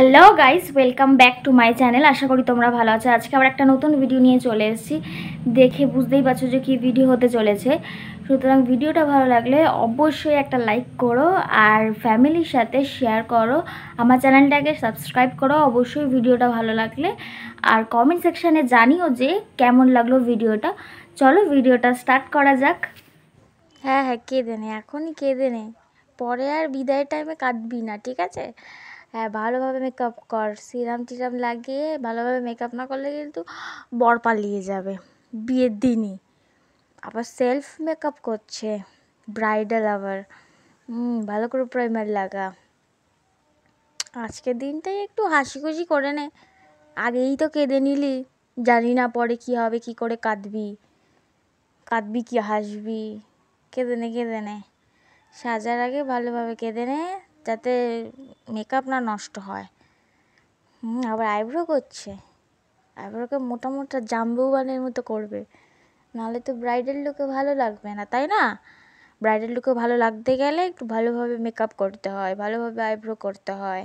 hello guys welcome back to my channel আশা করি তোমরা ভালো আছো আজকে আবার একটা নতুন ভিডিও নিয়ে চলে এসেছি দেখে বুঝতেই পারছো যে কী ভিডিও হতে চলেছে সুতরাং ভিডিওটা ভালো লাগলে অবশ্যই একটা লাইক করো আর ফ্যামিলির সাথে শেয়ার করো আমার চ্যানেলটাকে সাবস্ক্রাইব করো অবশ্যই ভিডিওটা ভালো লাগলে আর কমেন্ট সেকশানে জানিও যে কেমন লাগলো ভিডিওটা চলো ভিডিওটা স্টার্ট করা যাক হ্যাঁ হ্যাঁ কেঁদে নে এখনই কেঁদে নে পরে আর বিদায় টাইমে কাঁদবি না ঠিক আছে হ্যাঁ ভালোভাবে মেকআপ কর সিরাম টিরাম লাগিয়ে ভালোভাবে মেকআপ না করলে কিন্তু বর পালিয়ে যাবে বিয়ের দিনই আবার সেলফ মেকআপ করছে ব্রাইডাল আবার ভালো করে প্রাইমার লাগা আজকের দিনটাই একটু হাসি খুশি করে নে আগেই তো কেঁদে নিলি জানি না পরে কি হবে কি করে কাঁদবি কাঁদবি কি হাসবি কেঁদে নে কেঁদে নে সাজার আগে ভালোভাবে কেঁদে নে যাতে মেকআপ না নষ্ট হয় আবার আইব্রো করছে আইব্রোকে মোটা মোটা জাম্বুবানের মতো করবে নাহলে তো ব্রাইডাল লুকে ভালো লাগবে না তাই না ব্রাইডাল লুকে ভালো লাগতে গেলে একটু ভালোভাবে মেকআপ করতে হয় ভালোভাবে আইব্রো করতে হয়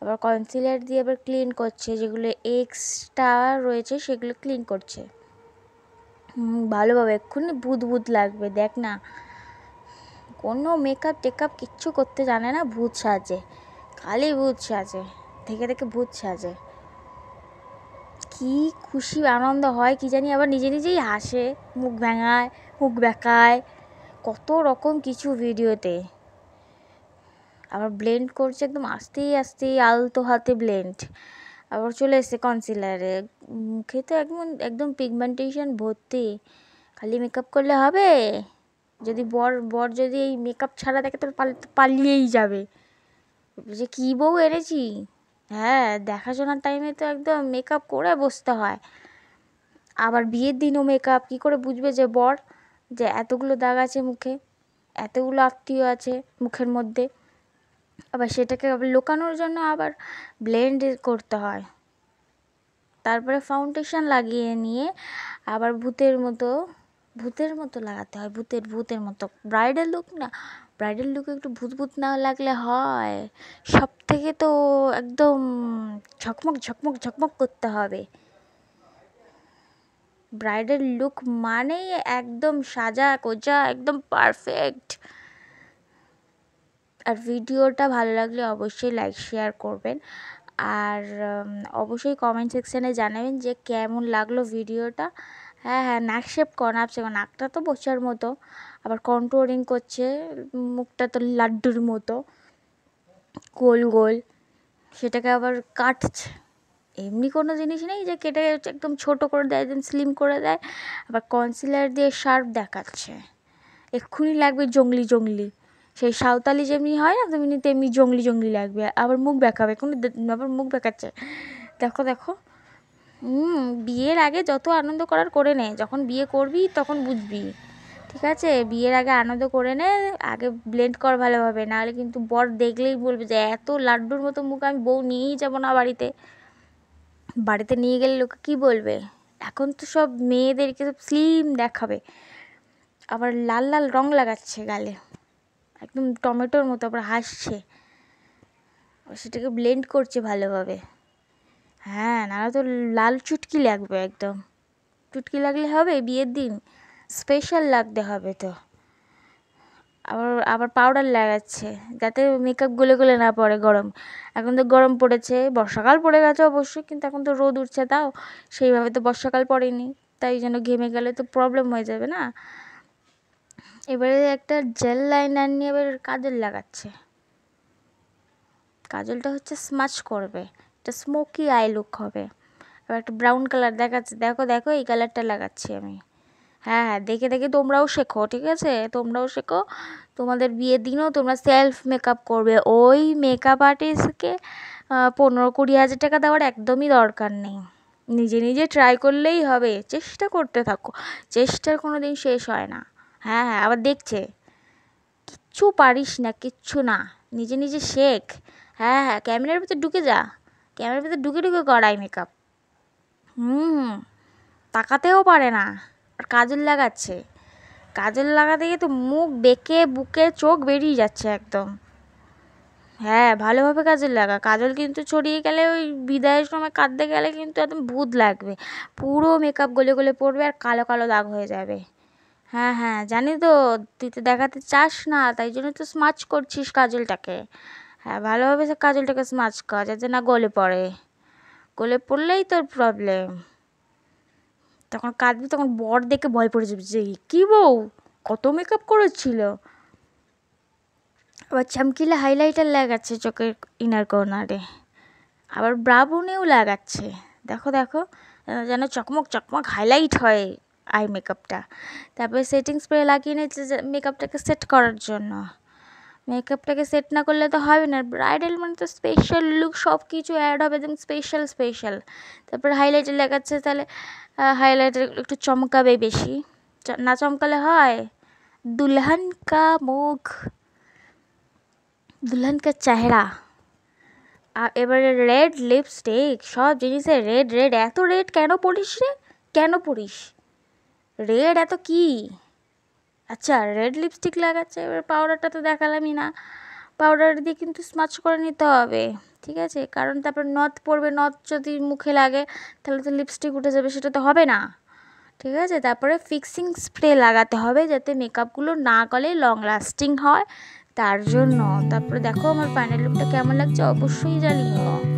আবার কনসিলার দিয়ে আবার ক্লিন করছে যেগুলো এক্সট্রা রয়েছে সেগুলো ক্লিন করছে ভালোভাবে এক্ষুনি বুদ বুদ লাগবে দেখ না কোনো মেকআপ টেকআপ কিচ্ছু করতে জানে না ভূত সাজে খালি ভূত সাজে থেকে থেকে ভূত সাজে কি খুশি আনন্দ হয় কি জানি আবার নিজে নিজেই হাসে মুখ ভেঙায় মুখ বেঁকায় কত রকম কিছু ভিডিওতে আবার ব্লেন্ড করছে একদম আস্তেই আস্তেই আলতো হাতে ব্লেন্ড আবার চলে এসছে কনসিলারে মুখে তো একদম একদম পিগমেন্টেশন ভর্তি খালি মেকআপ করলে হবে যদি বর বর যদি এই মেকআপ ছাড়া দেখে তো পালিয়েই যাবে যে কী বউ এনেছি হ্যাঁ দেখাশোনার টাইমে তো একদম মেকআপ করে বসতে হয় আবার বিয়ের দিনও মেকআপ কী করে বুঝবে যে বর যে এতগুলো দাগ আছে মুখে এতগুলো আত্মীয় আছে মুখের মধ্যে আবার সেটাকে আবার লোকানোর জন্য আবার ব্লেন্ড করতে হয় তারপরে ফাউন্ডেশন লাগিয়ে নিয়ে আবার ভূতের মতো ভূতের মতো লাগাতে হয় ভূতের ভূতের মতো ব্রাইডাল লুক না ব্রাইডাল লুকে একটু ভূত ভূত না লাগলে হয় সব থেকে তো একদম ঝকমক ঝকমক ঝকমক করতে হবে ব্রাইডাল লুক মানেই একদম সাজা কোজা একদম পারফেক্ট আর ভিডিওটা ভালো লাগলে অবশ্যই লাইক শেয়ার করবেন আর অবশ্যই কমেন্ট সেকশানে জানাবেন যে কেমন লাগলো ভিডিওটা হ্যাঁ হ্যাঁ নাক শেপ কর নাক শেপ নাকটা তো বসার মতো আবার কন্ট্রোলিং করছে মুখটা তো লাড্ডুর মতো গোল গোল সেটাকে আবার কাটছে এমনি কোনো জিনিস নেই যে কেটে একদম ছোট করে দেয় একদম স্লিম করে দেয় আবার কনসিলার দিয়ে শার্প দেখাচ্ছে এক্ষুনি লাগবে জঙ্গলি জঙ্গলি সেই সাঁওতালি যেমনি হয় না তেমনি তেমনি জঙ্গলি জঙ্গলি লাগবে আবার মুখ বেঁকাবে কোনো আবার মুখ বেঁকাচ্ছে দেখো দেখো হুম বিয়ের আগে যত আনন্দ করার করে নে যখন বিয়ে করবি তখন বুঝবি ঠিক আছে বিয়ের আগে আনন্দ করে নে আগে ব্লেন্ড কর ভালোভাবে নাহলে কিন্তু বর দেখলেই বলবে যে এত লাড্ডুর মতো মুখ আমি বউ নিয়েই যাবো না বাড়িতে বাড়িতে নিয়ে গেলে লোকে কী বলবে এখন তো সব মেয়েদেরকে সব স্লিম দেখাবে আবার লাল লাল রং লাগাচ্ছে গালে একদম টমেটোর মতো আবার হাসছে সেটাকে ব্লেন্ড করছে ভালোভাবে হ্যাঁ নাহলে তো লাল চুটকি লাগবে একদম চুটকি লাগলে হবে বিয়ের দিন স্পেশাল লাগতে হবে তো আবার আবার পাউডার লাগাচ্ছে যাতে মেকআপ গলে গলে না পড়ে গরম এখন তো গরম পড়েছে বর্ষাকাল পড়ে গেছে অবশ্যই কিন্তু এখন তো রোদ উঠছে তাও সেইভাবে তো বর্ষাকাল পড়েনি তাই যেন ঘেমে গেলে তো প্রবলেম হয়ে যাবে না এবারে একটা জেল লাইনার নিয়ে এবার কাজল লাগাচ্ছে কাজলটা হচ্ছে স্মাচ করবে একটা স্মোকি আই লুক হবে এবার একটা ব্রাউন কালার দেখাচ্ছে দেখো দেখো এই কালারটা লাগাচ্ছি আমি হ্যাঁ হ্যাঁ দেখে দেখে তোমরাও শেখো ঠিক আছে তোমরাও শেখো তোমাদের বিয়ের দিনও তোমরা সেলফ মেকআপ করবে ওই মেকআপ আর্টিস্টকে পনেরো কুড়ি হাজার টাকা দেওয়ার একদমই দরকার নেই নিজে নিজে ট্রাই করলেই হবে চেষ্টা করতে থাকো চেষ্টার কোনো দিন শেষ হয় না হ্যাঁ হ্যাঁ আবার দেখছে কিচ্ছু পারিস না কিচ্ছু না নিজে নিজে শেখ হ্যাঁ হ্যাঁ ক্যামেরার ভিতরে ঢুকে যা ক্যামেরার ভিতরে ঢুকে ঢুকে করায় মেকআপ হুম তাকাতেও পারে না আর কাজল লাগাচ্ছে কাজল লাগাতে গিয়ে তো মুখ বেঁকে বুকে চোখ বেরিয়ে যাচ্ছে একদম হ্যাঁ ভালোভাবে কাজল লাগা কাজল কিন্তু ছড়িয়ে গেলে ওই বিদায়ের সময় কাঁদতে গেলে কিন্তু একদম ভূত লাগবে পুরো মেকআপ গলে গলে পড়বে আর কালো কালো দাগ হয়ে যাবে হ্যাঁ হ্যাঁ জানি তো তুই তো দেখাতে চাস না তাই জন্য তো স্মাচ করছিস কাজলটাকে হ্যাঁ ভালোভাবে সে কাজলটাকে স্মাজ কর যাতে না গলে পড়ে গলে পড়লেই তোর প্রবলেম তখন কাঁদবি তখন বর দেখে ভয় পড়ে যাবে যে কি বউ কত মেকআপ করেছিল আবার চমকিলে হাইলাইটার লাগাচ্ছে চোখের ইনার কর্নারে আবার ব্রাবনেও লাগাচ্ছে দেখো দেখো যেন চকমক চকমক হাইলাইট হয় আই মেকআপটা তারপরে সেটিং স্প্রে লাগিয়ে নিয়েছে মেকআপটাকে সেট করার জন্য মেকআপটাকে সেট না করলে তো হবে না ব্রাইডাল মানে তো স্পেশাল লুক সব কিছু অ্যাড হবে একদম স্পেশাল স্পেশাল তারপর হাইলাইটে লাগাচ্ছে তাহলে হাইলাইটার একটু চমকাবে বেশি না চমকালে হয় দুলহানকা কা মুখ দুলহন কা চেহারা আর এবারে রেড লিপস্টিক সব জিনিসে রেড রেড এত রেড কেন পড়িস রে কেন পড়িস রেড এত কী আচ্ছা রেড লিপস্টিক লাগাচ্ছে এবার পাউডারটা তো দেখালামই না পাউডার দিয়ে কিন্তু স্মাচ করে নিতে হবে ঠিক আছে কারণ তারপর নথ পড়বে নথ যদি মুখে লাগে তাহলে তো লিপস্টিক উঠে যাবে সেটা তো হবে না ঠিক আছে তারপরে ফিক্সিং স্প্রে লাগাতে হবে যাতে মেকআপগুলো না গলে লং লাস্টিং হয় তার জন্য তারপরে দেখো আমার ফাইনাল লুকটা কেমন লাগছে অবশ্যই জানিও